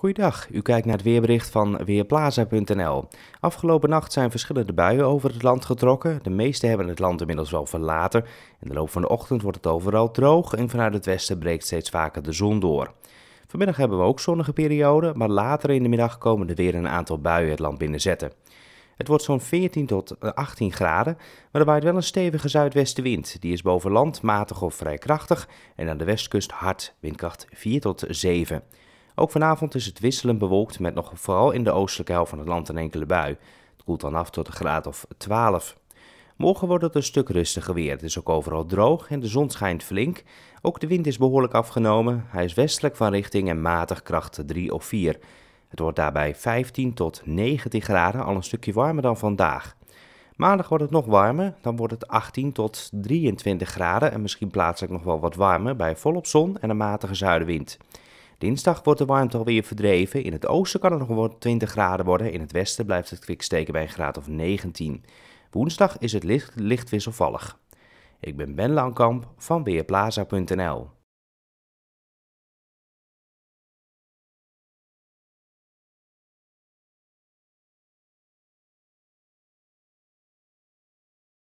Goeiedag, u kijkt naar het weerbericht van Weerplaza.nl. Afgelopen nacht zijn verschillende buien over het land getrokken. De meeste hebben het land inmiddels wel verlaten. In de loop van de ochtend wordt het overal droog en vanuit het westen breekt steeds vaker de zon door. Vanmiddag hebben we ook zonnige perioden, maar later in de middag komen er weer een aantal buien het land binnenzetten. Het wordt zo'n 14 tot 18 eh, graden, maar er waait wel een stevige zuidwestenwind. Die is boven land matig of vrij krachtig en aan de westkust hard, windkracht 4 tot 7. Ook vanavond is het wisselend bewolkt met nog vooral in de oostelijke helft van het land een enkele bui. Het koelt dan af tot een graad of 12. Morgen wordt het een stuk rustiger weer. Het is ook overal droog en de zon schijnt flink. Ook de wind is behoorlijk afgenomen. Hij is westelijk van richting en matig kracht 3 of 4. Het wordt daarbij 15 tot 19 graden, al een stukje warmer dan vandaag. Maandag wordt het nog warmer, dan wordt het 18 tot 23 graden en misschien plaatselijk nog wel wat warmer bij volop zon en een matige zuidenwind. Dinsdag wordt de warmte alweer verdreven. In het oosten kan het nog wel 20 graden worden. In het westen blijft het kwik steken bij een graad of 19. Woensdag is het licht, licht wisselvallig. Ik ben Ben Langkamp van Weerplaza.nl.